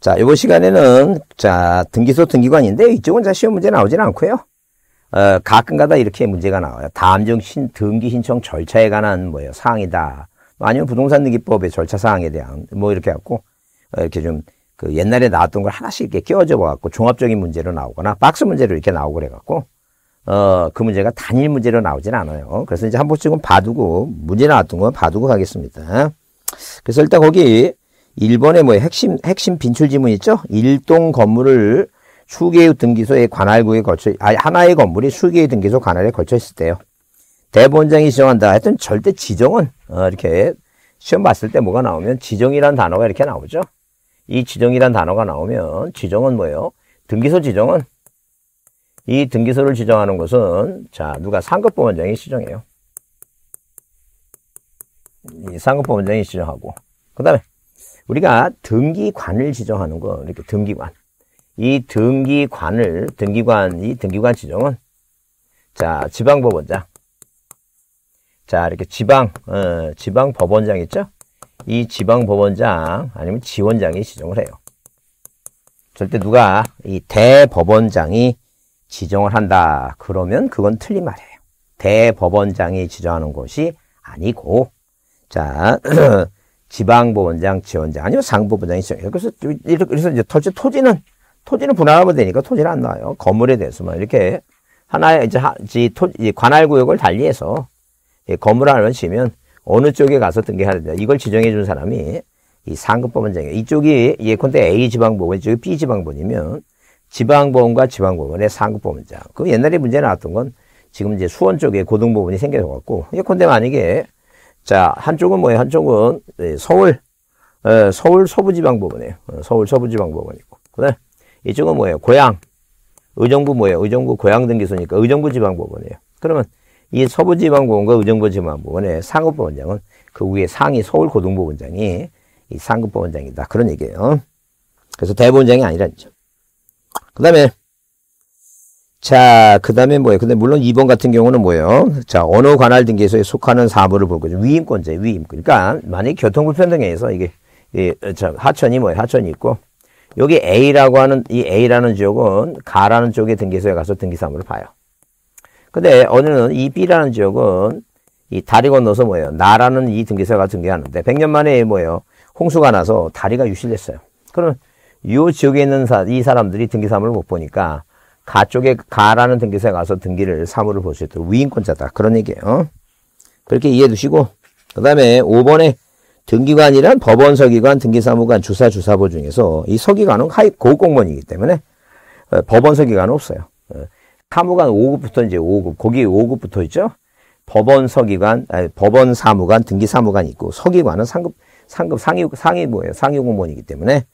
자, 요번 시간에는 자, 등기소 등기관인데 이쪽은 자 시험 문제 나오진 않고요. 어, 가끔가다 이렇게 문제가 나와요. 다음정 신, 등기 신청 절차에 관한 뭐예요 사항이다. 뭐 아니면 부동산 등기법의 절차 사항에 대한 뭐 이렇게 갖고 어, 이렇게 좀 그 옛날에 나왔던 걸 하나씩 이렇게 끼워져 봐갖고 종합적인 문제로 나오거나 박스 문제로 이렇게 나오고 그래갖고 어, 그 문제가 단일 문제로 나오진 않아요. 그래서 이제 한 번씩은 봐두고 문제 나왔던 건 봐두고 가겠습니다. 그래서 일단 거기 일본의 뭐 핵심 핵심 빈출 지문 있죠? 일동 건물을 수개의 등기소에 관할구에 걸쳐 아 하나의 건물이 수개의 등기소 관할에 걸쳐 있을 때요. 대본장이 지정한다 하여튼 절대 지정은 어, 이렇게 시험 봤을 때 뭐가 나오면 지정이란 단어가 이렇게 나오죠. 이 지정이란 단어가 나오면 지정은 뭐예요? 등기소 지정은 이 등기소를 지정하는 것은 자 누가 상급보원장이 지정해요. 이 상급보원장이 지정하고 그 다음에 우리가 등기관을 지정하는 거 이렇게 등기관 이 등기관을 등기관 이 등기관 지정은 자 지방법원장 자 이렇게 지방 어, 지방 법원장 있죠 이 지방 법원장 아니면 지원장이 지정을 해요 절대 누가 이 대법원장이 지정을 한다 그러면 그건 틀린 말이에요 대법원장이 지정하는 것이 아니고 자 지방보원장, 지원장, 아니면 상부부장이 있어요. 그래서, 이렇게, 그래서 이제 토지, 토지는, 토지는 분할하면 되니까 토지는 안 나와요. 건물에 대해서만 뭐 이렇게 하나의 이제 하, 지, 토, 지 관할구역을 달리해서 예, 건물 안나를 지면 어느 쪽에 가서 등기해야 된다. 이걸 지정해 준 사람이 이상급보원장이에요 이쪽이 예컨대 A 지방법원, 이쪽이 B 지방법원이면 지방법원과 지방법원의 상급보원장그 옛날에 문제 나왔던 건 지금 이제 수원 쪽에 고등법원이 생겨서 갖고 예컨대 만약에 자, 한쪽은 뭐예요? 한쪽은 네, 서울, 네, 서울 서부지방법원이에요. 어, 서울 서부지방법원이고. 그 이쪽은 뭐예요? 고양, 의정부 뭐예요? 의정부 고양 등기소니까 의정부 지방법원이에요. 그러면 이 서부지방법원과 의정부 지방법원의 상급법원장은 그 위에 상이 서울고등법원장이 이 상급법원장이다. 그런 얘기예요. 그래서 대법원장이 아니라는 거죠. 그 다음에 자, 그 다음에 뭐예요? 근데 물론 2번 같은 경우는 뭐예요? 자, 언어 관할 등기소에 속하는 사물을 볼 거죠. 위임권제, 위임권. 그러니까, 만약에 교통불편 등에 의해서 이게, 이, 참, 하천이 뭐예요? 하천이 있고, 여기 A라고 하는, 이 A라는 지역은 가라는 쪽에 등기소에 가서 등기사물을 봐요. 근데 어느는 이 B라는 지역은 이 다리 건너서 뭐예요? 나라는 이 등기소에 가서 등기하는데, 100년 만에 뭐예요? 홍수가 나서 다리가 유실됐어요. 그럼 이 지역에 있는 사, 이 사람들이 등기사물을 못 보니까, 가 쪽에 가라는 등기사에 가서 등기를 사물을 볼수 있도록 위임권자다. 그런 얘기예요. 그렇게 이해해 두시고 그 다음에 5번에 등기관이란 법원 서기관, 등기사무관, 주사, 주사부 중에서 이 서기관은 하위 고공무원이기 때문에 어, 법원 서기관은 없어요. 어, 사무관 5급부터 이제 5급, 거기 5급부터 있죠. 법원 서기관, 아니, 법원 사무관, 등기 사무관 있고 서기관은 상급 상급 상위 상위뭐예요 상위 공무원이기 때문에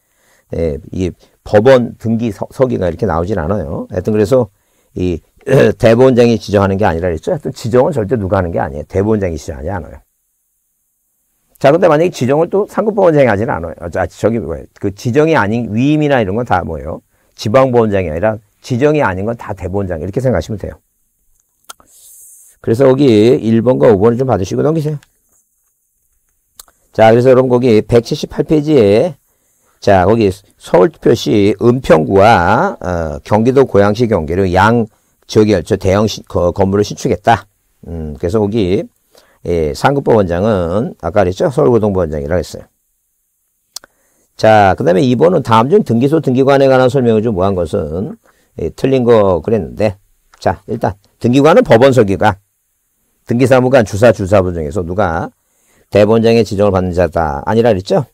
예, 이게 법원 등기 서기가 이렇게 나오진 않아요. 하여튼 그래서 이 대법원장이 지정하는 게 아니라 그랬죠. 하여튼 지정은 절대 누가 하는 게 아니에요. 대법원장이 지정하지 않아요. 자, 그런데 만약에 지정을 또 상급법원장이 하진 않아요. 아, 저기 뭐예요. 그 지정이 아닌 위임이나 이런 건 다 뭐예요? 지방법원장이 아니라 지정이 아닌 건 다 대법원장 이렇게 생각하시면 돼요. 그래서 거기 1번과 5번을 좀 받으시고 넘기세요. 자, 그래서 여러분 거기 178페이지에 자, 거기 서울특별시 은평구와 어, 경기도 고양시 경계를 양 저기 저 대형 시, 거, 건물을 신축했다. 음, 그래서 거기 예, 상급법 원장은 아까 그랬죠? 서울고등부 원장이라고 했어요. 자, 그 다음에 2번은 다음 중 등기소 등기관에 관한 설명을 좀모한 것은 예, 틀린 거 그랬는데 자, 일단 등기관은 법원 서기관 등기사무관 주사 주사부 중에서 누가 대본장의 지정을 받는 자다 아니라 그랬죠?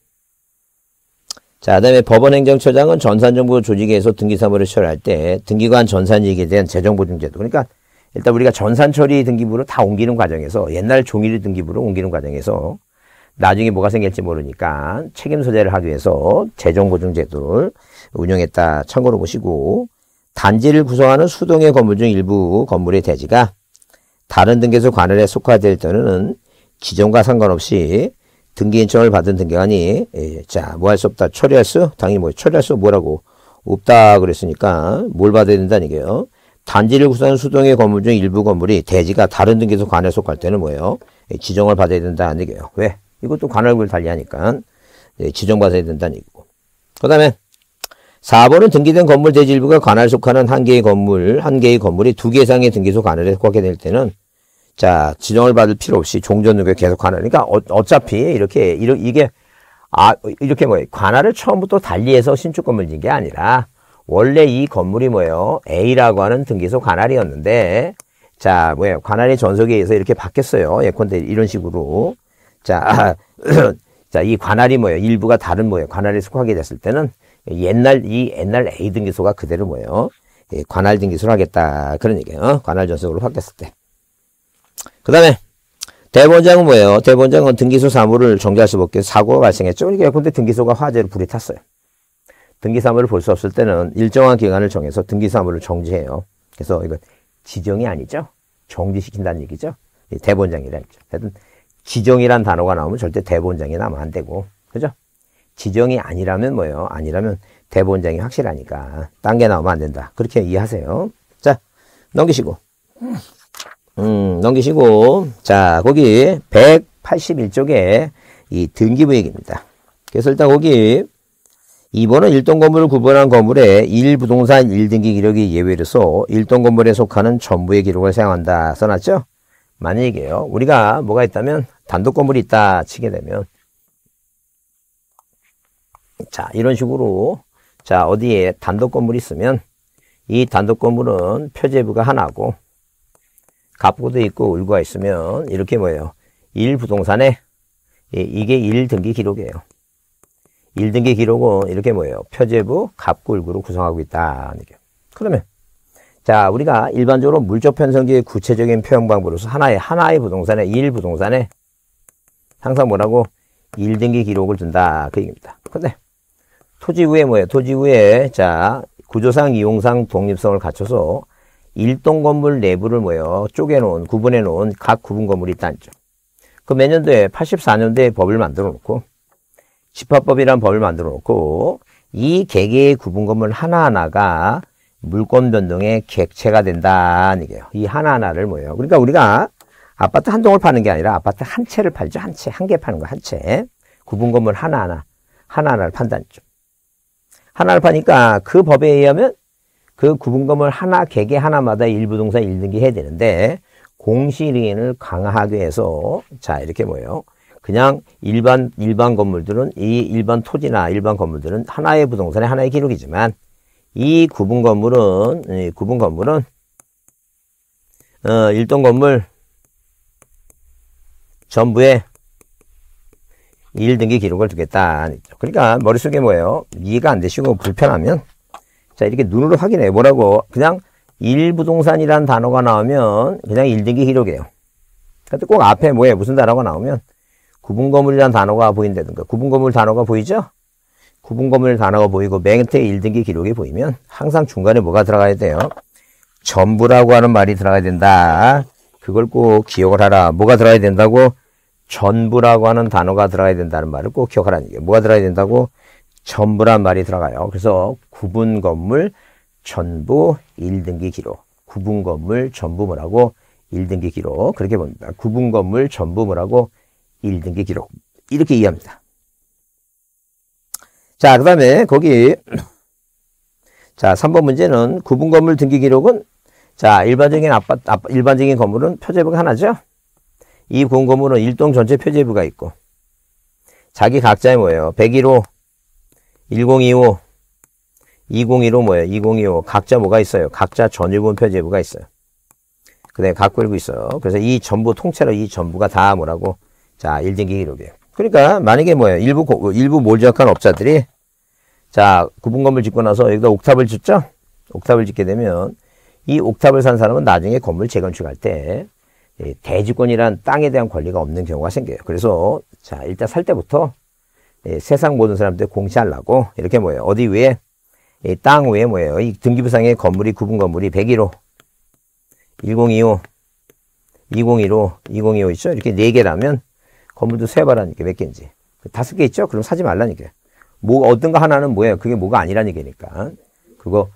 자, 그다음에 법원행정처장은 전산정보 조직에서 등기사무를 처리할 때 등기관 전산이익에 대한 재정보증제도. 그러니까 일단 우리가 전산처리 등기부를다 옮기는 과정에서 옛날 종일 등기부로 옮기는 과정에서 나중에 뭐가 생길지 모르니까 책임 소재를 하기 위해서 재정보증제도를 운영했다 참고로 보시고 단지를 구성하는 수동의 건물 중 일부 건물의 대지가 다른 등기소 관할에 속화될 때는 기존과 상관없이 등기 인정을 받은 등기관이 예, 자, 뭐 할 수 없다. 처리할 수? 당연히 뭐 처리할 수 뭐라고 없다 그랬으니까 뭘 받아야 된다는 얘기예요. 단지를 구성한 수동의 건물 중 일부 건물이 대지가 다른 등기소 관에 속할 때는 뭐예요? 예, 지정을 받아야 된다는 얘기예요. 왜? 이것도 관할구를 달리하니까 예, 지정받아야 된다는 얘기고. 그 다음에 4번은 등기된 건물 대지 일부가 관할 속하는 한 개의 건물, 한 개의 건물이 두 개 이상의 등기소 관할에 속하게 될 때는 자, 지정을 받을 필요 없이 종전국에 계속 하는. 그러니까 어, 차피 이렇게, 이러, 이게, 아, 이렇게 뭐 관할을 처음부터 달리해서 신축 건물인 게 아니라, 원래 이 건물이 뭐예요? A라고 하는 등기소 관할이었는데, 자, 뭐예요? 관할의 전속에 의해서 이렇게 바뀌었어요. 예컨대 이런 식으로. 자, 자, 이 관할이 뭐예요? 일부가 다른 뭐예요? 관할이 속하게 됐을 때는 옛날, 이 옛날 A 등기소가 그대로 뭐예요? 예, 관할 등기소를 하겠다. 그런 얘기예요. 관할 전속으로 바뀌었을 때. 그 다음에 대본장은 뭐예요? 대본장은 등기소 사무를정지할수 밖에 사고가 발생했죠. 그러니까 예컨 등기소가 화재로 불이 탔어요. 등기사무를볼 수 없을 때는 일정한 기간을 정해서 등기사무를 정지해요. 그래서 이건 지정이 아니죠. 정지시킨다는 얘기죠. 대본장이라는 얘기죠. 하여튼 지정이란 단어가 나오면 절대 대본장이 나면 안 되고 그죠? 지정이 아니라면 뭐예요? 아니라면 대본장이 확실하니까 딴 게 나오면 안 된다. 그렇게 이해하세요. 자 넘기시고 음, 넘기시고 자 거기 181쪽에 이 등기부액입니다. 그래서 일단 거기 2번은 1동 건물을 구분한 건물에1부동산 1등기 기록이 예외로서 1동 건물에 속하는 전부의 기록을 사용한다 써놨죠? 만약에요 우리가 뭐가 있다면 단독 건물이 있다 치게 되면 자 이런 식으로 자 어디에 단독 건물이 있으면 이 단독 건물은 표제부가 하나고 갑구도 있고 을구가 있으면 이렇게 뭐예요? 1 부동산에 예, 이게 1등기 기록이에요. 1등기 기록은 이렇게 뭐예요? 표제부, 갑구을구로 구성하고 있다. 그러면 자 우리가 일반적으로 물적 편성기의 구체적인 표현 방법으로서 하나의 하나의 부동산에 1 부동산에 항상 뭐라고 1등기 기록을 둔다 그 얘기입니다. 근데 토지후에 뭐예요? 토지후에자 구조상 이용상 독립성을 갖춰서 1동 건물 내부를 모여 쪼개놓은 구분해놓은 각 구분 건물이 있다 죠그몇 년도에 84년도에 법을 만들어 놓고 집합법이란 법을 만들어 놓고 이 개개의 구분 건물 하나하나가 물권 변동의 객체가 된다는 얘기예요. 이 하나하나를 모여 그러니까 우리가 아파트 한 동을 파는 게 아니라 아파트 한 채를 팔죠. 한 채, 한 개 파는 거, 한 채. 구분 건물 하나하나, 하나하나를 판단죠. 하나를 파니까 그 법에 의하면 그 구분금을 하나 개개 하나마다 일부동산 1등기 해야 되는데 공시링을 강화하게해서자 이렇게 뭐예요? 그냥 일반 일반 건물들은 이 일반 토지나 일반 건물들은 하나의 부동산의 하나의 기록이지만 이 구분 건물은 이 구분 건물은 어, 일동 건물 전부에 1등기 기록을 두겠다. 그러니까 머릿속에 뭐예요? 이해가 안 되시고 불편하면 자, 이렇게 눈으로 확인해 뭐라고? 그냥 일부동산이란 단어가 나오면 그냥 1등기 기록이에요 근데 그러니까 꼭 앞에 뭐에 무슨 단어가 나오면 구분건물이란 단어가 보인다든가 구분건물 단어가 보이죠? 구분건물 단어가 보이고 맨 밑에 1등기 기록이 보이면 항상 중간에 뭐가 들어가야 돼요? 전부라고 하는 말이 들어가야 된다. 그걸 꼭 기억을 하라. 뭐가 들어가야 된다고? 전부라고 하는 단어가 들어가야 된다는 말을 꼭 기억하라는 얘기예요. 뭐가 들어가야 된다고? 전부란 말이 들어가요. 그래서 구분 건물 전부 1등기 기록. 구분 건물 전부 뭐라고? 1등기 기록. 그렇게 봅니다. 구분 건물 전부 뭐라고? 1등기 기록. 이렇게 이해합니다. 자, 그 다음에 거기 자, 3번 문제는 구분 건물 등기 기록은 자, 일반적인 아파 아파, 일반적인 건물은 표제부가 하나죠. 이 구분 건물은 일동 전체 표제부가 있고 자기 각자의 뭐예요? 101호, 1025, 2015 뭐예요? 2025 각자 뭐가 있어요? 각자 전유분 표제부가 있어요. 그다음에 갖고 읽고 있어요. 그래서 이 전부 통째로 이 전부가 다 뭐라고? 자, 일등기 기록이에요. 그러니까 만약에 뭐예요? 일부 일부 몰적한 업자들이 자, 구분 건물 짓고 나서 여기다 옥탑을 짓죠? 옥탑을 짓게 되면 이 옥탑을 산 사람은 나중에 건물 재건축할 때대지권이란 땅에 대한 권리가 없는 경우가 생겨요. 그래서 자 일단 살 때부터 세상 모든 사람들 공시하려고 이렇게 뭐예요? 어디 위에 땅 외에 뭐예요? 이 등기부상의 건물이 구분 건물이 101호, 1025, 2015, 2025 있죠? 이렇게 4개라면 건물도 세봐라니까 몇 개인지. 그 다섯 개 있죠? 그럼 사지 말라니까. 뭐, 어떤 거 하나는 뭐예요? 그게 뭐가 아니라니까. 는얘기 그거,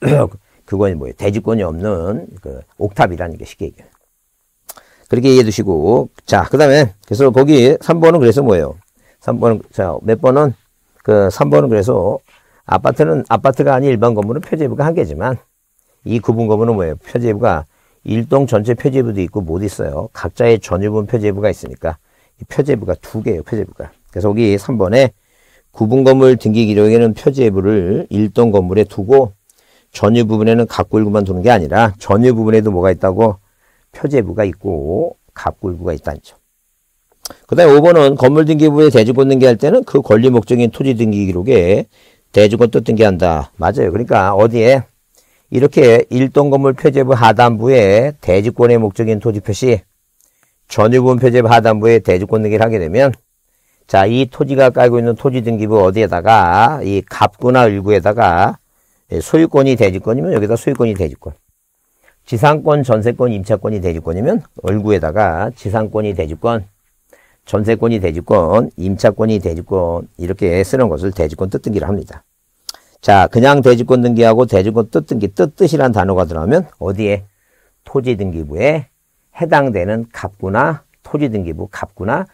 그건 뭐예요? 대지권이 없는 그옥탑이라는게 쉽게 얘기해요. 그렇게 이해해 두시고. 자, 그 다음에, 그래서 거기 3번은 그래서 뭐예요? 3번은, 자, 몇 번은, 그 3번은 그래서 아파트는 아파트가 아닌 일반 건물은 표제부가 한 개지만 이 구분 건물은 뭐예요? 표제부가 일동 전체 표제부도 있고 못 있어요. 각자의 전유분 표제부가 있으니까 이 표제부가 두 개예요. 표제부가. 그래서 여기 3번에 구분 건물 등기 기록에는 표제부를 일동 건물에 두고 전유 부분에는 갑골구만 두는 게 아니라 전유 부분에도 뭐가 있다고 표제부가 있고 갑골구가 있다는 점. 그 다음에 5번은 건물 등기부에 대지 권등기할 때는 그 권리 목적인 토지 등기 기록에 대주권 또등게한다 맞아요. 그러니까 어디에 이렇게 일동 건물 표제부 하단부에 대주권의 목적인 토지 표시 전유분 표제부 하단부에 대주권 등기를 하게 되면 자, 이 토지가 깔고 있는 토지 등기부 어디에다가 이 갑구나 을구에다가 예, 소유권이 대지권이면 여기다 소유권이 대지권 지상권, 전세권, 임차권이 대지권이면 을구에다가 지상권이 대지권 전세권이 대지권, 임차권이 대지권 이렇게 쓰는 것을 대지권 뜻등기를 합니다. 자, 그냥 대지권 등기하고 대지권 뜻등기, 뜻뜻이란 단어가 들어가면 어디에? 토지등기부에 해당되는 갑구나 토지등기부 갑구나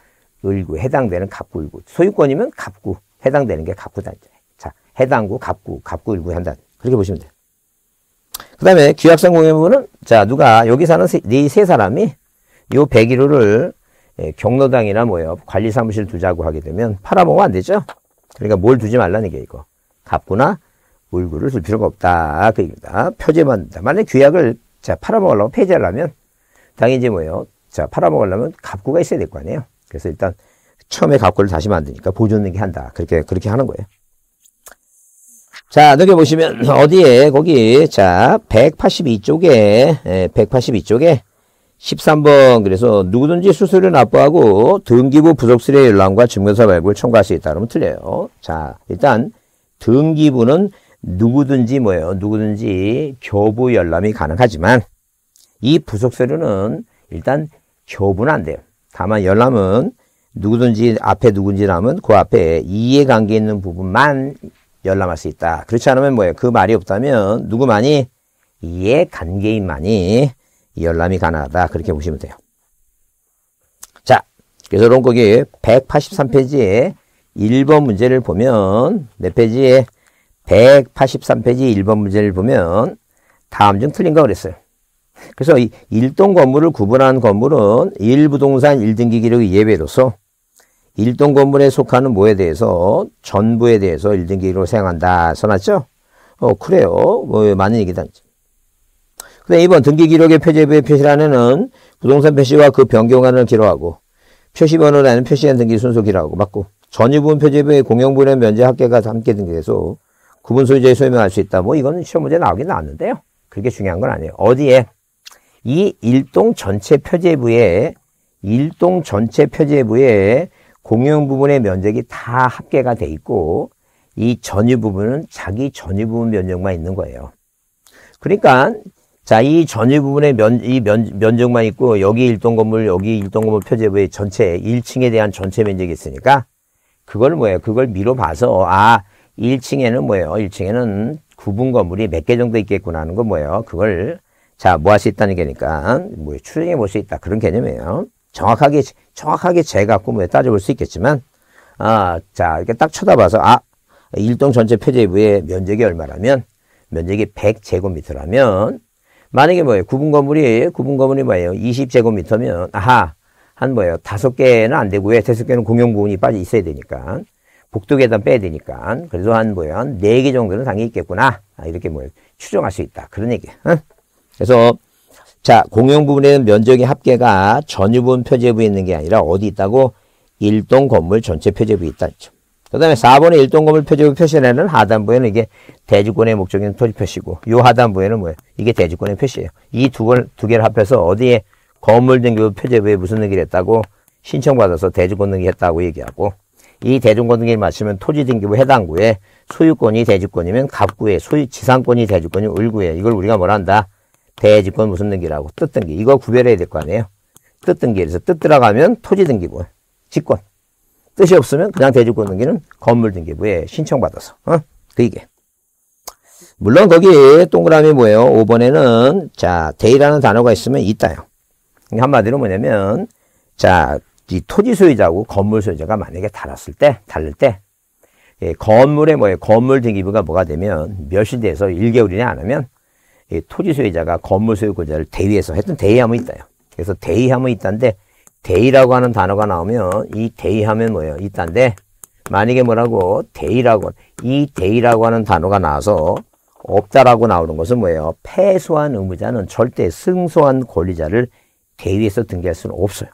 을구 해당되는 갑구 을구 소유권이면 갑구 해당되는 게 갑구 단자 자 해당구 갑구 갑구 을구 한다 그렇게 보시면 돼요 그 다음에 규약상 공해부분은 자 누가 여기 사는 이세 네, 사람이 요 101호를 예, 경로당이나 뭐예요 관리사무실 두자고 하게 되면 팔아먹으면 안 되죠 그러니까 뭘 두지 말라는 게 이거 갑구나 물구를 둘 필요가 없다 그 얘기입니다 표제만 다 만약에 규약을 자 팔아먹으려면 폐지하려면 당연히 뭐예요 자 팔아먹으려면 갑구가 있어야 될 거 아니에요 그래서 일단 처음에 갑구를 다시 만드니까 보존된게 한다 그렇게 그렇게 하는 거예요 자, 여기 보시면 어디에 거기 자, 182쪽에 182쪽에 예, 13번 그래서 누구든지 수수료 납부하고 등기부 부속실의 열람과 증명서 발급을 청구할 수 있다 그러면 틀려요. 자 일단 등기부는 누구든지 뭐예요. 누구든지 교부 열람이 가능하지만 이 부속세료는 일단 교부는 안 돼요. 다만 열람은 누구든지 앞에 누군지 라면 그 앞에 이해관계 있는 부분만 열람할 수 있다. 그렇지 않으면 뭐예요. 그 말이 없다면 누구만이 이해관계인만이 이 열람이 가능하다. 그렇게 보시면 돼요. 자, 그래서 여러분 거기 183페이지에 1번 문제를 보면 몇 네 페이지에 183페이지 1번 문제를 보면 다음 중 틀린 거 그랬어요. 그래서 이 1동 건물을 구분한 건물은 1부동산 1등기 기록이 예외로서 1동 건물에 속하는 뭐에 대해서 전부에 대해서 1등기로 사용한다 써놨죠? 어 그래요. 뭐 많은 얘기다. 그다음 2번 등기 기록의 표제부의 표시란에는 부동산 표시와 그 변경안을 기록하고 표시번호라는 표시한 등기 순서 기록하고 맞고 전유분 표제부의 공용분의 면제 합계가 함께 등기돼서 구분 소유자의 소유명할 수 있다. 뭐 이거는 시험 문제 나오긴 나왔는데요. 그렇게 중요한 건 아니에요. 어디에 이 일동 전체 표제부에 일동 전체 표제부에 공용 부분의 면적이 다 합계가 돼 있고 이 전유 부분은 자기 전유 부분 면적만 있는 거예요. 그러니까 자, 이 전일 부분에 면, 이 면, 면적만 있고, 여기 일동 건물, 여기 일동 건물 표제부의 전체, 1층에 대한 전체 면적이 있으니까, 그걸 뭐예요? 그걸 미뤄봐서, 아, 1층에는 뭐예요? 1층에는 구분 건물이 몇 개 정도 있겠구나 하는 거 뭐예요? 그걸, 자, 뭐 할 수 있다는 게니까, 뭐, 추정해 볼 수 있다. 그런 개념이에요. 정확하게, 정확하게 재갖고 뭐 따져볼 수 있겠지만, 아, 자, 이렇게 딱 쳐다봐서, 아, 일동 전체 표제부의 면적이 얼마라면, 면적이 100제곱미터라면, 만약에 뭐예요? 구분 건물이, 구분 건물이 뭐예요? 20제곱미터면, 아하, 한 뭐예요? 다섯 개는 안 되고, 왜? 다섯 개는 공용 부분이 빠져 있어야 되니까. 복도 계단 빼야 되니까. 그래서한 뭐예요? 네 개 정도는 당연히 있겠구나. 아, 이렇게 뭐 추정할 수 있다. 그런 얘기예 응? 그래서, 자, 공용 부분에는 면적의 합계가 전유분 표제부에 있는 게 아니라 어디 있다고? 일동 건물 전체 표제부에 있다는 거그 다음에 4번의 일동건물 표지부 표시에는 하단부에는 이게 대주권의 목적인 토지 표시고 요 하단부에는 뭐예요? 이게 대주권의 표시예요. 이두 개, 두 개를 합해서 어디에 건물 등기부 표제부에 무슨 등기를 했다고 신청받아서 대주권 등기했다고 얘기하고 이 대주권 등기를 마치면 토지 등기부 해당구에 소유권이 대주권이면 갑구에 소유 지상권이 대주권이면 을구에 이걸 우리가 뭐라 한다? 대주권 무슨 등기라고 뜻 등기 이거 구별해야 될 거 아니에요? 뜻 등기 그래서 뜻 들어가면 토지 등기부 직권 뜻이 없으면 그냥 대주고 넘기는 건물 등기부에 신청받아서 어? 그 얘기 물론 거기 동그라미 뭐예요? 5번에는 자 대이라는 단어가 있으면 있다요 한마디로 뭐냐면 자이 토지 소유자하고 건물 소유자가 만약에 달았을 때달를때 예, 건물에 뭐예요? 건물 등기부가 뭐가 되면 몇 시돼서 1개월 이냐안 하면 예, 토지 소유자가 건물 소유권자를 대위해서 했던 대위함은 있다요. 그래서 대위함은 있다는데 d a 라고 하는 단어가 나오면 이 d a 하면 뭐예요? 있다데 만약에 뭐라고 d a 라고이 d a 라고 하는 단어가 나와서 없다라고 나오는 것은 뭐예요? 패소한 의무자는 절대 승소한 권리자를 대위에서 등기할 수는 없어요.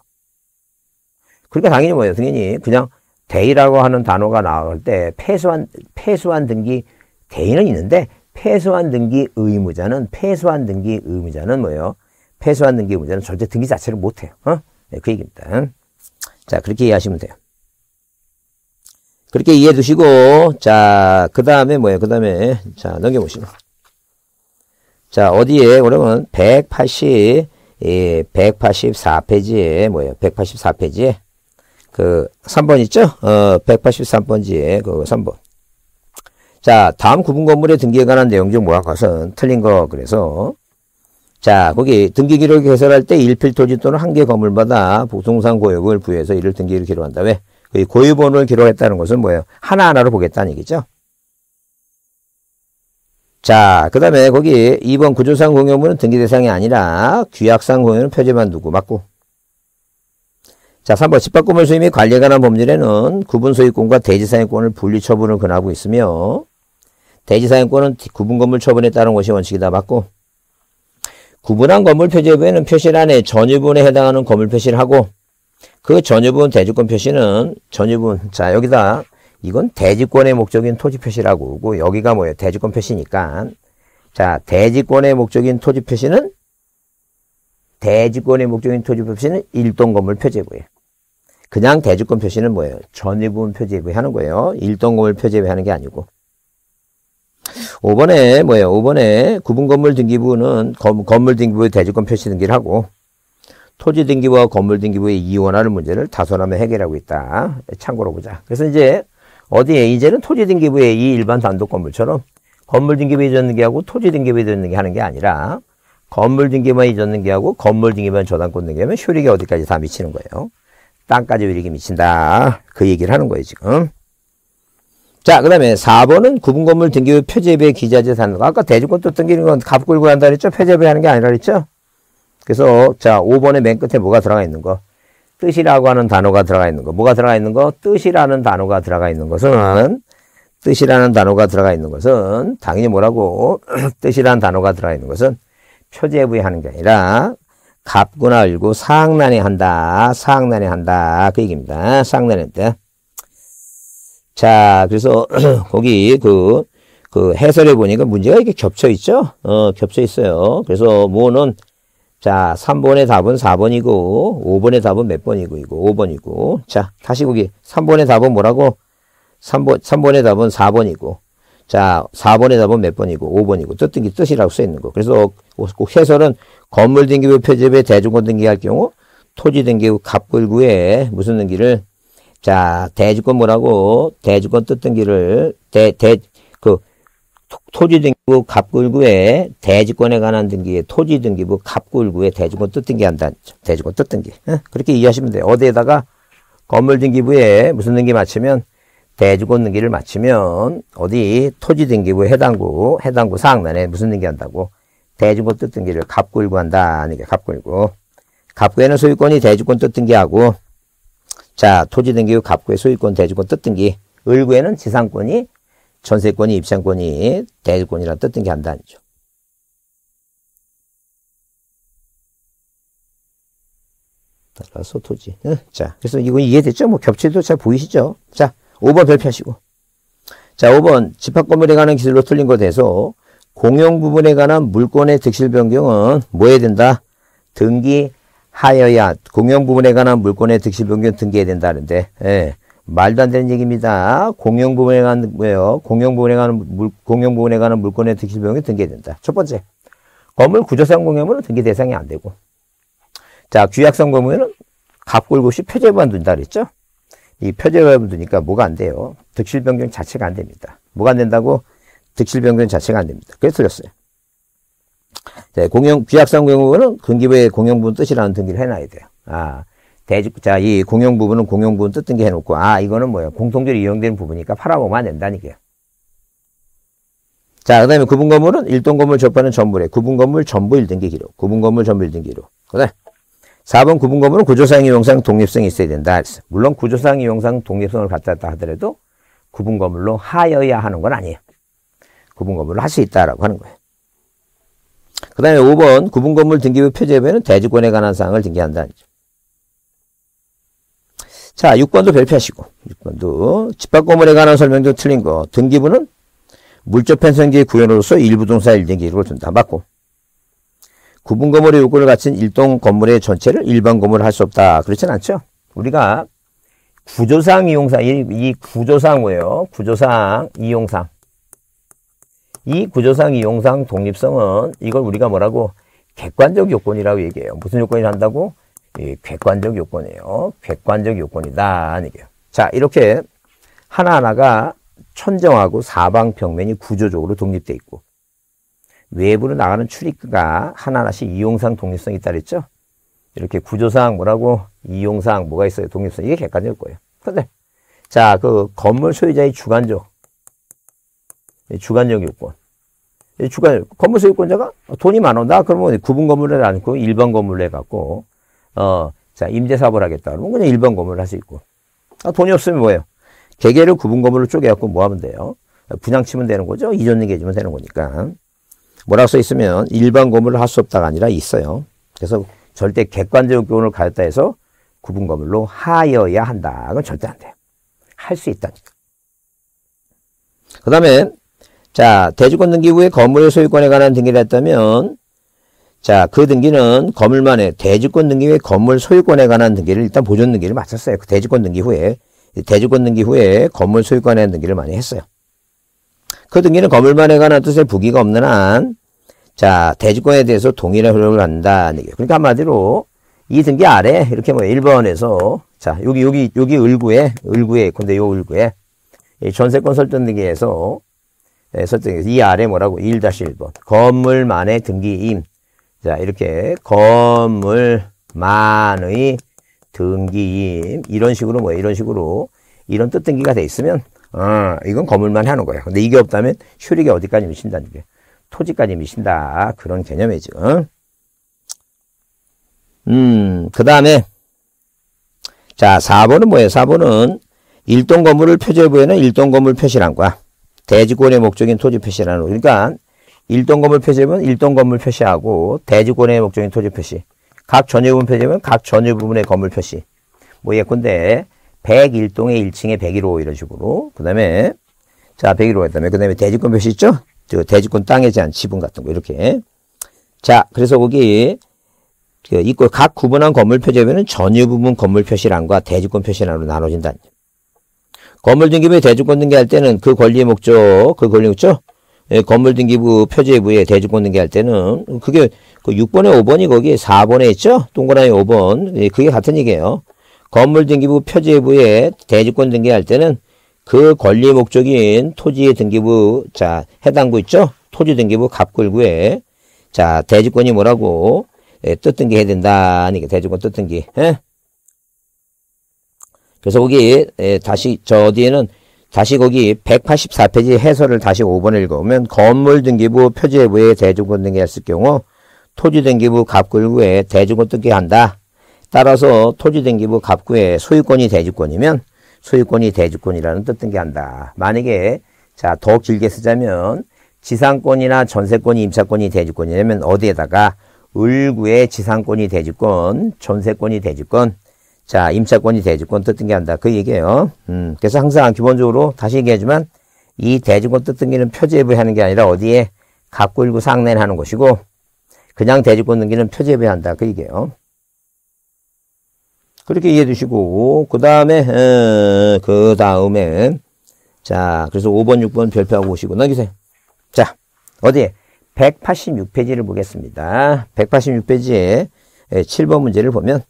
그러니까 당연히 뭐예요? 당연히 그냥 대위라고 하는 단어가 나올 때 패소한 패소한 등기 대위는 있는데 패소한 등기 의무자는 패소한 등기 의무자는 뭐예요? 패소한 등기 의무자는 절대 등기 자체를 못해요. 어? 네, 그 얘기입니다. 자, 그렇게 이해하시면 돼요. 그렇게 이해해 두시고, 자, 그 다음에 뭐예요? 그 다음에, 자, 넘겨보시면. 자, 어디에, 그러면, 180, 184페이지에, 예, 뭐예요? 184페이지에, 그, 3번 있죠? 어, 183번지에, 그, 3번. 자, 다음 구분 건물의 등기에 관한 내용 중 모아 것은 틀린 거, 그래서, 자, 거기 등기 기록을 개설할 때 1필 토지 또는 한 개 건물마다 부동산 고역을 부여해서 이를 등기를 기록한다. 왜? 그 고유번호를 기록했다는 것은 뭐예요? 하나하나로 보겠다는 얘기죠. 자, 그 다음에 거기 2번 구조상 공유물은 등기 대상이 아니라 규약상 공유는 표제만 두고 맞고. 자, 3번 집합건물 소유 및 관리에 관한 법률에는 구분 소유권과 대지사용권을 분리 처분을 근하고 있으며 대지사용권은 구분 건물 처분에 따른 것이 원칙이다 맞고 구분한 건물 표제부에는 표시란에 전유분에 해당하는 건물 표시를 하고 그 전유분 대지권 표시는 전유분 자 여기다 이건 대지권의 목적인 토지 표시라고 하고 여기가 뭐예요? 대지권 표시니까 자 대지권의 목적인 토지 표시는 대지권의 목적인 토지 표시는 일동 건물 표제부예요. 그냥 대지권 표시는 뭐예요? 전유분 표제부 하는 거예요. 일동 건물 표제부 하는 게 아니고 5번에 뭐예요? 5번에 구분 건물 등기부는 건물 등기부에 대지권 표시 등기를 하고 토지 등기부와 건물 등기부의 이원하는 문제를 다소나면 해결하고 있다. 참고로 보자. 그래서 이제 어디에 이제는 토지 등기부에이 일반 단독 건물처럼 건물 등기부 이전 등기하고 토지 등기부 이전 등기 하는 게 아니라 건물 등기만 이전 등기하고 건물 등기만 저당권 등기하면 효력이 어디까지 다 미치는 거예요. 땅까지 효력이 미친다. 그 얘기를 하는 거예요, 지금. 자, 그 다음에 4번은 구분건물 등기부 표제비의 기자재산으 아까 대주권 또 등기는 건갑골고 한다 그랬죠? 표제비 하는 게 아니라 그랬죠? 그래서 자5번에맨 끝에 뭐가 들어가 있는 거? 뜻이라고 하는 단어가 들어가 있는 거. 뭐가 들어가 있는 거? 뜻이라는 단어가 들어가 있는 것은 뜻이라는 단어가 들어가 있는 것은 당연히 뭐라고 뜻이라는 단어가 들어가 있는 것은 표제부에 하는 게 아니라 갑구나 을고 상난에 한다. 상난에 한다. 그 얘기입니다. 상난에 한다. 자, 그래서 거기 그, 그 해설해 보니까 문제가 이렇게 겹쳐 있죠? 어, 겹쳐 있어요. 그래서 뭐는 자, 3번의 답은 4번이고 5번의 답은 몇 번이고 이거 5번이고. 자, 다시 거기 3번의 답은 뭐라고? 3번 3번의 답은 4번이고. 자, 4번의 답은 몇 번이고 5번이고 뜻뜻이 뜻이라고 써 있는 거. 그래서 그 해설은 건물 등기부 표집에 대중권 등기할 경우 토지 등기부 갑골구에 무슨 등기를 자, 대주권 뭐라고? 대주권 뜻던 길을, 대, 대, 그, 토지 등기부 갑골구에 대주권에 관한 등기에 토지 등기부 갑골구에 대주권 뜻등기 한다. 대주권 뜻등기. 그렇게 이해하시면 돼요. 어디에다가 건물 등기부에 무슨 등기 맞추면 대주권 등기를 맞추면 어디 토지 등기부 해당구 해당구 사항란에 무슨 등기한다고 대주권 뜻등기를 갑골구한다그게갑골구 갑구에는 소유권이 대주권 뜻등기하고 자, 토지 등기후 갑구의 소유권, 대주권, 뜻등기. 을구에는 지상권이 전세권이 입장권이 대주권이란 뜻등기 한다니죠. 따라서 토지. 응? 자, 그래서 이건 이해됐죠? 뭐 겹치도 잘 보이시죠? 자, 5번 별표하시고. 자, 5번 집합 건물에 관한 기술로 틀린 것에 대해서 공용 부분에 관한 물권의 득실 변경은 뭐 해야 된다? 등기 하여야 공용 부분에 관한 물권의 득실 변경 등기해야 된다는데 예, 말도 안 되는 얘기입니다. 공용 부분에 관한 뭐예요? 공용 부분에 관한 물 공용 부분에 관한 물권의 득실 변경 등기해야 된다. 첫 번째 건물 구조상 공용물은 등기 대상이 안 되고 자규약상공용은 갑골 고시 표제부만 둔다 그랬죠? 이 표제부만 두니까 뭐가 안 돼요? 득실 변경 자체가 안 됩니다. 뭐가 안 된다고? 득실 변경 자체가 안 됩니다. 그래서 틀렸어요. 자, 공용, 비약상 공용부분은 근기부의 공용부분 뜻이라는 등기를 해놔야 돼요. 아, 대지, 자, 이 공용 부분은 공용 부분 뜻등기 해놓고, 아, 이거는 뭐예요? 공통적으로 이용되는 부분이니까 팔아먹으면 안 된다니까요. 자, 그 다음에 구분 건물은 일동 건물 접하는 전물에 구분 건물 전부 1등기 기록, 구분 건물 전부 1등기 기록. 그 다음, 4번 구분 건물은 구조상 이용상 독립성이 있어야 된다. 물론 구조상 이용상 독립성을 갖다 하더라도 구분 건물로 하여야 하는 건 아니에요. 구분 건물로 할 수 있다라고 하는 거예요. 그 다음에 5번 구분건물 등기부 표제에는 대지권에 관한 사항을 등기한다. 아니죠. 자, 6번도 별표하시고 6번도 집합건물에 관한 설명도 틀린 거 등기부는 물적 편성기의 구현으로서 일부 동사 1등기 이름을 둔다. 맞고 구분건물의 요건을 갖춘 일동 건물의 전체를 일반 건물 할수 없다. 그렇진 않죠. 우리가 구조상 이용상 이, 이 구조상 뭐예요? 구조상 이용상 이 구조상 이용상 독립성은 이걸 우리가 뭐라고 객관적 요건이라고 얘기해요. 무슨 요건이라 한다고? 예, 객관적 요건이에요. 객관적 요건이다. 얘기예요. 자, 이렇게 하나하나가 천정하고 사방평면이 구조적으로 독립돼 있고 외부로 나가는 출입구가 하나하나씩 이용상 독립성이 있다 그랬죠? 이렇게 구조상 뭐라고 이용상 뭐가 있어요? 독립성. 이게 객관적 거예요. 그데 자, 그 건물 소유자의 주관적 주관적 요건. 주관 건물소 유권자가 돈이 많은다 그러면 구분 건물을 안고 일반 건물을 해갖고 어자 임대 사업을 하겠다 그러면 그냥 일반 건물을 할 수 있고 아, 돈이 없으면 뭐예요 개개를 구분 건물로 쪼개갖고 뭐하면 돼요 분양치면 되는 거죠 이전 얘기해주면 되는 거니까 뭐라고 써 있으면 일반 건물을 할 수 없다가 아니라 있어요 그래서 절대 객관적 요건을 가졌다 해서 구분 건물로 하여야 한다 그건 절대 안 돼요 할 수 있다니까 그 다음에 자, 대주권 등기 후에 건물의 소유권에 관한 등기를 했다면 자, 그 등기는 건물만의 대주권 등기 후에 건물 소유권에 관한 등기를 일단 보존 등기를 마쳤어요. 그 대주권 등기 후에 대주권 등기 후에 건물 소유권에 관한 등기를 많이 했어요. 그 등기는 건물만에 관한 뜻의 부기가 없는 한 자, 대주권에 대해서 동일한 효력을 한다는 얘기예요. 그러니까 한마디로 이 등기 아래 이렇게 뭐 1번에서 자, 여기 여기 여기 을구에 을구에 근데 요 을구에 이 전세권 설정 등기에서 예, 설정해서 이 아래 뭐라고? 1-1번. 건물만의 등기임. 자, 이렇게 건물만의 등기임. 이런 식으로 뭐 이런 식으로 이런 뜻 등기가 돼 있으면 어, 이건 건물만 하는 거예요. 근데 이게 없다면 휴리가 어디까지 미친다는 게 토지까지 미친다. 그런 개념이죠. 음, 그 다음에 자, 4번은 뭐예요? 4번은 일동 건물을 표제부에는 일동 건물 표시란과 대지권의 목적인 토지 표시라는 거. 그러니까 일동 건물 표시면 일동 건물 표시하고 대지권의 목적인 토지 표시. 각 전유 부분 표시면 각 전유 부분의 건물 표시. 뭐 예컨대 101동의 1층에 101호 이런 식으로. 그다음에 자, 101호 했다면 그다음에 대지권 표시 있죠? 저 대지권 땅에 대한 지분 같은 거 이렇게. 자, 그래서 거기 이각 그 구분한 건물 표제면은 전유 부분 건물 표시란과 대지권 표시란으로 나눠진다. 건물 등기부에 대주권 등기할 때는 그 권리의 목적, 그 권리 목적, 예, 건물 등기부 표제부에 대주권 등기할 때는 그게 그 6번에 5번이 거기 4번에 있죠? 동그라미 5번. 예, 그게 같은 얘기예요. 건물 등기부 표제부에 대주권 등기할 때는 그 권리 의 목적인 토지의 등기부 자 해당구 있죠? 토지 등기부 갑골구에 자 대주권이 뭐라고 예, 뜻등기 해야 된다. 아니 대주권 뜻등기. 예? 그래서 거기 에, 예, 다시 저 뒤에는 다시 거기 184페이지 해설을 다시 5번 읽어보면 건물 등기부 표제부에 대주권 등기했을 경우 토지 등기부 갑구구에 대주권 등기한다. 따라서 토지 등기부 갑구에 소유권이 대주권이면 소유권이 대주권이라는 뜻 등기한다. 만약에 자더 길게 쓰자면 지상권이나 전세권이 임차권이 대주권이라면 어디에다가 을구의 지상권이 대주권, 전세권이 대주권, 자, 임차권이 대지권 뜻등기한다. 그 얘기예요. 음, 그래서 항상 기본적으로 다시 얘기하지만 이대지권 뜻등기는 표제부에하는게 아니라 어디에 갖고 일구 상내를 하는 것이고 그냥 대지권 등기는 표제부에한다그 얘기예요. 그렇게 이해해 주시고그 다음에 어, 그 다음에 자, 그래서 5번, 6번 별표하고 오시고 넘기세요. 자, 어디에 186페이지를 보겠습니다. 186페이지에 7번 예, 문제를 보면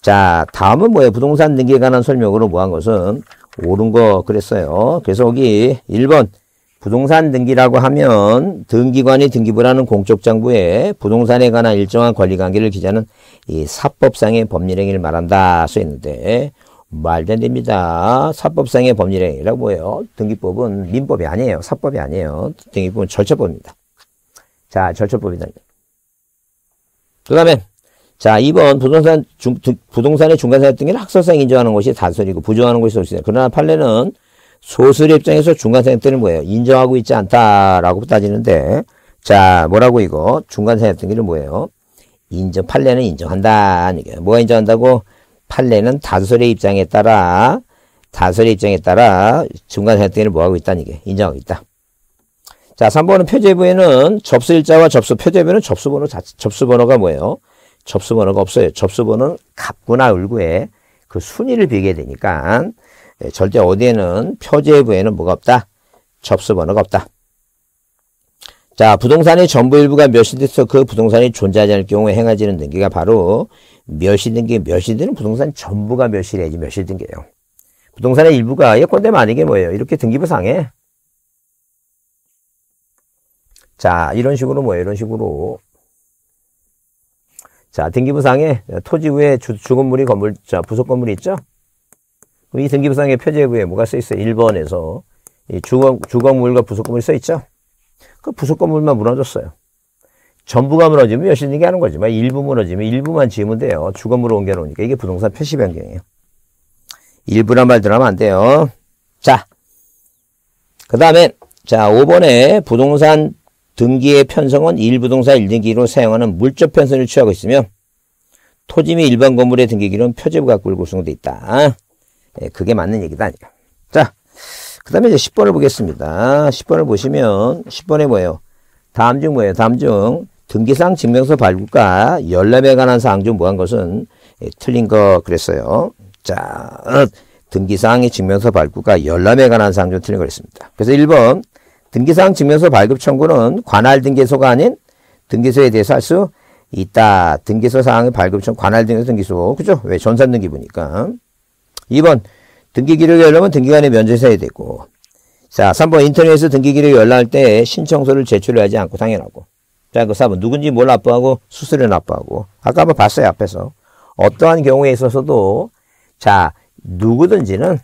자, 다음은 뭐예요? 부동산 등기에 관한 설명으로 뭐 한 것은 옳은 거 그랬어요. 그래서 여기 1번 부동산 등기라고 하면 등기관이 등기부라는 공적 장부에 부동산에 관한 일정한 권리 관계를 기재하는 이 사법상의 법률행위를 말한다 써 있는데 말도 안 됩니다. 사법상의 법률행위라고 뭐예요? 등기법은 민법이 아니에요. 사법이 아니에요. 등기법은 절차법입니다. 자, 절차법이다. 그 다음에 자, 2번 부동산 중, 부동산의 중간사업등기를 학설상 인정하는 것이 단순이고 부정하는 것이 소수다. 그러나 판례는 소설의 입장에서 중간사업등기를 뭐예요? 인정하고 있지 않다라고 따지는데 자, 뭐라고 이거? 중간사업등기를 뭐예요? 인정, 판례는 인정한다. 이게 뭐가 인정한다고? 판례는 단수의 입장에 따라 단수의 입장에 따라 중간사업등기를 뭐하고 있다는 게 인정하고 있다. 자, 3번은 표제부에는 접수일자와 접수 표제부는 접수번호 자, 접수번호가 뭐예요? 접수번호가 없어요. 접수번호는 갑구나 을구에 그 순위를 비게 되니까 예, 절대 어디에는 표제부에는 뭐가 없다. 접수번호가 없다. 자, 부동산의 전부 일부가 몇이돼서 그 부동산이 존재하지 않을 경우에 행해지는 등기가 바로 몇이 등기, 몇이 되는 부동산 전부가 몇이래야지 몇이 등기예요. 부동산의 일부가 예컨대면 아닌 게 뭐예요? 이렇게 등기부상에 자, 이런 식으로 뭐예 이런 식으로 자, 등기부상에 토지부에 주건물이 건물, 자, 부속 건물이 있죠? 이 등기부상의 표제부에 뭐가 써 있어요? 1번에서 이주거 주건물과 부속 건물이 써 있죠? 그 부속 건물만 무너졌어요. 전부가 무너지면 여신기 하는 거지만 일부 무너지면 일부만 지으면 돼요. 주건물로 옮겨놓으니까 이게 부동산 표시 변경이에요. 일부란 말 들으면 안 돼요. 자, 그 다음에 자 5번에 부동산 등기의 편성은 일부동사 1등기로 사용하는 물적 편성을 취하고 있으며 토지 및 일반 건물의 등기기는 표제부 각구를 구성되어 있다. 예, 그게 맞는 얘기다. 아니까. 자, 그 다음에 이제 10번을 보겠습니다. 10번을 보시면 10번에 뭐예요? 다음 중 뭐예요? 다음 중 등기상 증명서 발급과 열람에 관한 사항 중 뭐 한 것은 예, 틀린 거 그랬어요. 자, 등기상의 증명서 발급과 열람에 관한 사항 중 틀린 거랬습니다. 그래서 1번 등기사항 증명서 발급 청구는 관할 등기소가 아닌 등기소에 대해서 할 수 있다. 등기소 사항의 발급 청 관할 등기소 등기소. 그죠? 왜? 전산 등기부니까. 2번. 등기기록이 열려면 등기관에 면제해야 되고. 자, 3번. 인터넷에서 등기기록이 열람할 때 신청서를 제출하지 않고 당연하고. 자, 그 4번. 누군지 뭘라 납부하고 수수료 납부하고. 아까 한번 봤어요, 앞에서. 어떠한 경우에 있어서도, 자, 누구든지는,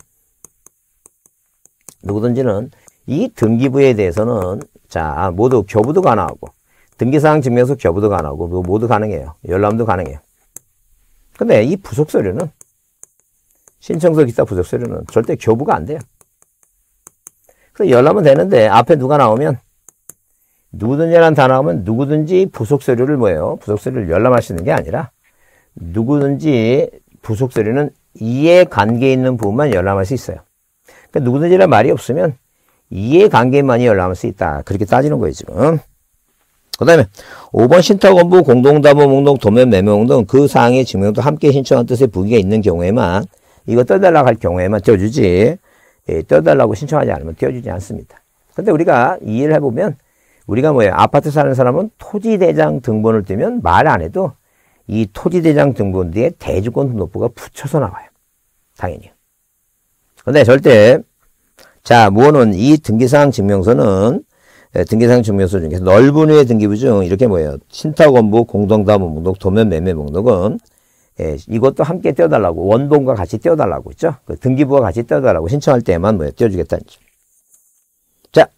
누구든지는 이 등기부에 대해서는 자 모두 교부도 가능하고 등기사항 증명서 교부도 가능하고 뭐 모두 가능해요. 열람도 가능해요. 근데 이 부속 서류는 신청서 기타 부속 서류는 절대 교부가 안 돼요. 그래서 열람은 되는데 앞에 누가 나오면 누구든지라는 단어하면 누구든지 부속 서류를 뭐예요? 부속 서류를 열람하시는 게 아니라 누구든지 부속 서류는 이해 관계 있는 부분만 열람할 수 있어요. 그러니까 누구든지란 말이 없으면 이해관계만이 열람할 수 있다. 그렇게 따지는 거예요, 지금. 그 다음에 5번 신탁원부 공동담보 목록 도면 매매 목록 그 사항의 증명도 함께 신청한 뜻의 부기가 있는 경우에만 이거 떠달라고 할 경우에만 떼어주지 예, 떠달라고 신청하지 않으면 떼어주지 않습니다. 근데 우리가 이해를 해보면 우리가 뭐예요? 아파트 사는 사람은 토지대장 등본을 떼면 말 안 해도 이 토지대장 등본 뒤에 대주권 등록부가 붙여서 나와요. 당연히. 근데 절대 자, 무언은 이 등기사항 증명서는 예, 등기사항 증명서 중에서 넓은 후의 등기부증 이렇게 뭐예요? 신탁원부 공동담보 목록 도면 매매 목록은 예, 이것도 함께 떼어달라고 원본과 같이 떼어달라고 있죠. 그 등기부와 같이 떼어달라고 신청할 때만 뭐예요? 떼어주겠다는 점. 자,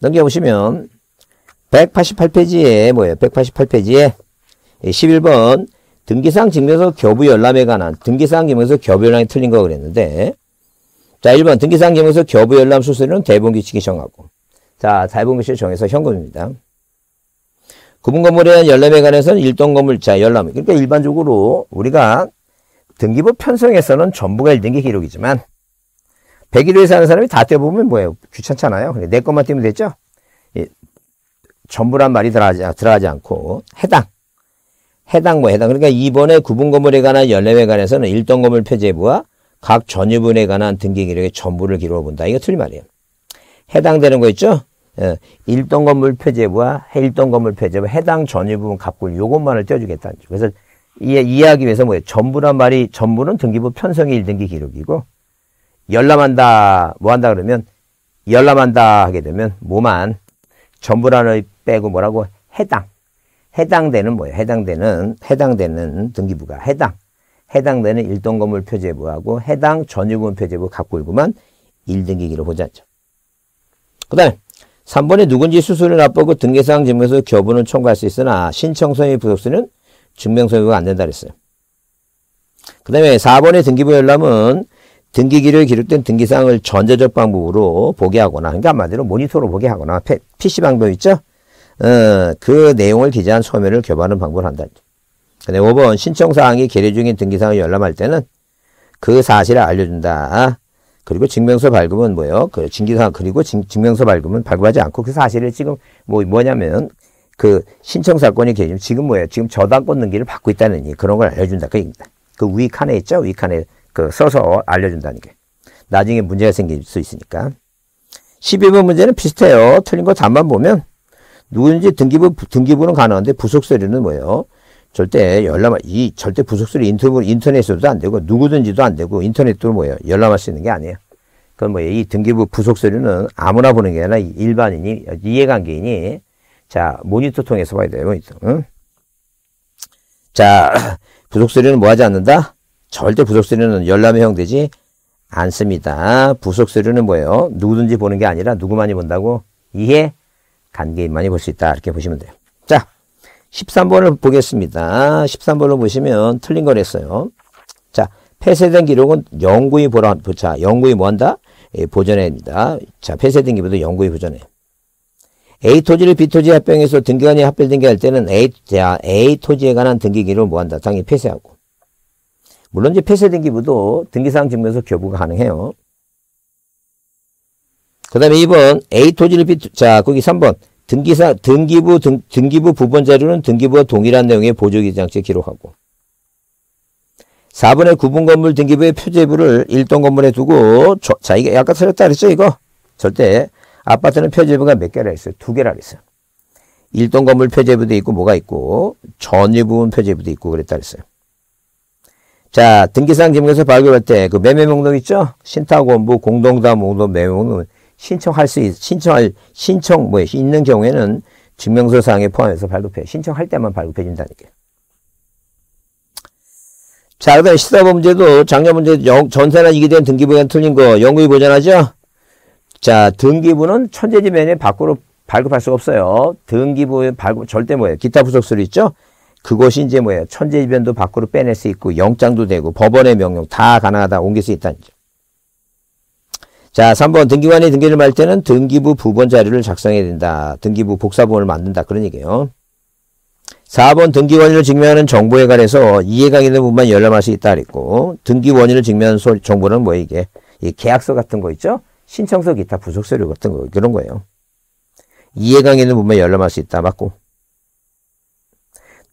넘겨보시면 188페이지에 뭐예요? 188페이지에 11번 등기사항 증명서 교부 열람에 관한 등기사항 증명서 교부 열람이 틀린 거 그랬는데 자, 1번 등기상 계무서 교부 열람 수수료는 대본 규칙이 정하고 자, 대본 규칙 정해서 현금입니다. 구분 건물에 대한 열람에 관해서는 일동 건물 자 열람. 그러니까 일반적으로 우리가 등기부 편성에서는 전부가 1등기 기록이지만 101호에 사는 사람이 다 떼보면 어 뭐예요? 귀찮잖아요. 근데 내 것만 떼면 됐죠? 예, 전부란 말이 들어가지, 들어가지 않고 해당. 해당 뭐 해당. 그러니까 이번에 구분 건물에 관한 열람에 관해서는 일동 건물 표제부와 각 전유분에 관한 등기 기록의 전부를 기록해 본다. 이거 틀린 말이에요. 해당되는 거 있죠? 예, 일동 건물 표제부와 일동 건물 표제부 해당 전유분 갑골 요것만을 떼어주겠다는 거죠. 그래서 이, 이해하기 위해서 뭐예요? 전부란 말이 전부는 등기부 편성의 1등기 기록이고 열람한다 뭐 한다 그러면 열람한다 하게 되면 뭐만 전부란을 빼고 뭐라고 해당 해당되는 뭐예요? 해당되는 해당되는 등기부가 해당 해당되는 일등 건물 표제부하고 해당 전유분 표제부 갖고 있구만 1등기기로 보지 않죠. 그다음 3번에 누군지 수수료 납부하고 등기사항 증명서 교부는 청구할 수 있으나 신청서의 부속수는 증명서가안 된다 그랬어요. 그 다음에 4번의 등기부 열람은 등기기를 기록된 등기사항을 전자적 방법으로 보게 하거나 그러니까 한마디로 모니터로 보게 하거나 PC 방법 있죠? 어, 그 내용을 기재한 서면을 교부하는 방법을 한다. 근데 5번 신청사항이 계류 중인 등기사항을 열람할 때는 그 사실을 알려준다. 그리고 증명서 발급은 뭐예요? 그 증기사항 그리고 증, 증명서 발급은 발급하지 않고 그 사실을 지금 뭐 뭐냐면 그 신청 사건이 계류 지금 뭐예요? 지금 저당권 등기를 받고 있다는 이 그런 걸 알려준다 그 얘기입니다. 그 위 칸에 있죠? 위 칸에 그 써서 알려준다는 게 나중에 문제가 생길 수 있으니까 12번 문제는 비슷해요. 틀린 거 답만 보면 누군지 등기부 등기부는 가능한데 부속 서류는 뭐예요? 절대 열람할, 이 절대 부속수리 인터넷, 인터넷에서도 안 되고 누구든지도 안 되고 인터넷도 뭐예요? 열람할 수 있는 게 아니에요. 그건 뭐예요? 이 등기부 부속수리는 아무나 보는 게 아니라 일반인이, 이해관계인이 자, 모니터 통해서 봐야 돼요, 모니터. 응? 자, 부속수리는뭐 하지 않는다? 절대 부속수리는 열람의 형되지 않습니다. 부속수리는 뭐예요? 누구든지 보는 게 아니라 누구만이 본다고 이해 관계인만이 볼 수 있다. 이렇게 보시면 돼요. 자. 13번을 보겠습니다. 13번을 보시면 틀린 걸했어요 자, 폐쇄된 기록은 영구히 보라, 자, 영구히 뭐 한다? 예, 보존해입니다. 자, 폐쇄된 기록도 영구히 보존해. A 토지를 B 토지 합병해서 등기관이 합별 등기할 때는 A, 자, A 토지에 관한 등기 기록을 뭐 한다? 당연히 폐쇄하고. 물론 이제 폐쇄된 기부도 등기사항 증명서 교부가 가능해요. 그 다음에 2번 A 토지를 B, 자, 거기 3번 등기사, 등기부, 등, 등기부 부분 자료는 등기부와 동일한 내용의 보조기장치에 기록하고 4번의 구분 건물 등기부의 표제부를 1동 건물에 두고 저, 자 이게 아까 틀렸다 그랬죠 이거? 절대 아파트는 표제부가 몇 개라 있어요? 두 개라 그랬어요. 1동 건물 표제부도 있고 뭐가 있고 전유부분 표제부도 있고 그랬다 그랬어요. 자 등기상 지목에서 발급할 때 그 매매 목록 있죠? 신탁 원부 공동담 목록 매매 목록 신청할 수 있, 신청할 신청 뭐 있는 경우에는 증명서 사항에 포함해서 발급해 신청할 때만 발급해 준다니까요. 자, 그다음 시사 범죄도 장려 범죄 전세나 이기된 등기부에 틀린 거 영구히 보전하죠. 자, 등기부는 천재지변에 밖으로 발급할 수 없어요. 등기부에 발급 절대 뭐예요? 기타 부속수로 있죠. 그것이 이제 뭐예요? 천재지변도 밖으로 빼낼 수 있고 영장도 되고 법원의 명령 다 가능하다 옮길 수 있다는 거 자, 3번 등기관이 등기를 말 때는 등기부 부본 자료를 작성해야 된다. 등기부 복사본을 만든다. 그런 얘기예요. 4번 등기원인을 증명하는 정보에 관해서 이해관계는 부분만 열람할 수 있다 그랬고 등기원인을 증명하는 소, 정보는 뭐 이게 이 계약서 같은 거 있죠? 신청서 기타 부속 서류 같은 거 그런 거예요. 이해관계는 부분만 열람할 수 있다 맞고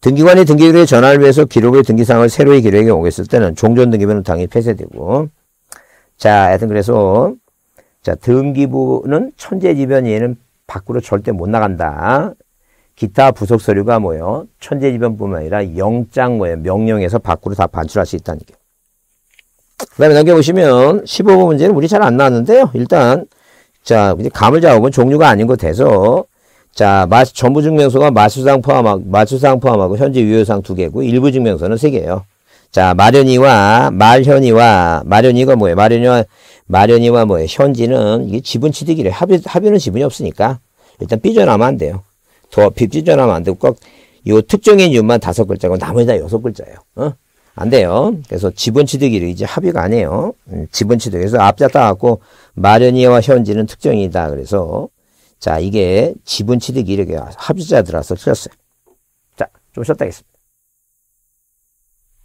등기관이 등기부의 전환을 위해서 기록의 등기사항을 새로의 기록에 옮겼을 때는 종전 등기부는 당연히 폐쇄되고 자 하여튼 그래서 자, 등기부는 천재지변 얘는 밖으로 절대 못 나간다. 기타 부속 서류가 뭐예요? 천재지변뿐만 아니라 영장 뭐예요? 명령에서 밖으로 다 반출할 수 있다는 게. 그 다음에 넘겨보시면 15번 문제는 우리 잘 안 나왔는데요. 일단 자 이제 가물자업면 종류가 아닌 것 돼서 자 마, 전부 증명서가 마수상 포함하고 마수상 포함하고 현재 유효상 두 개고 일부 증명서는 세 개예요. 자 마련이와 말현이와 마련이가 뭐예요? 마련이와 마련이와 뭐에 현지는 이게 지분 취득이래. 합의, 합의는 지분이 없으니까 일단 삐져나면 안 돼요. 더 삐져나면 안 되고 꼭요 특정인 이유만 다섯 글자고 나머지 다 여섯 글자예요. 어? 안 돼요. 그래서 지분 취득이래. 이제 합의가 아니에요. 음, 지분 취득에서 앞자 따갖고 마련이와 현지는 특정이다. 그래서 자 이게 지분 취득 이력에 합의자 들어서 틀렸어요. 자 좀 쉬었다 하겠습니다.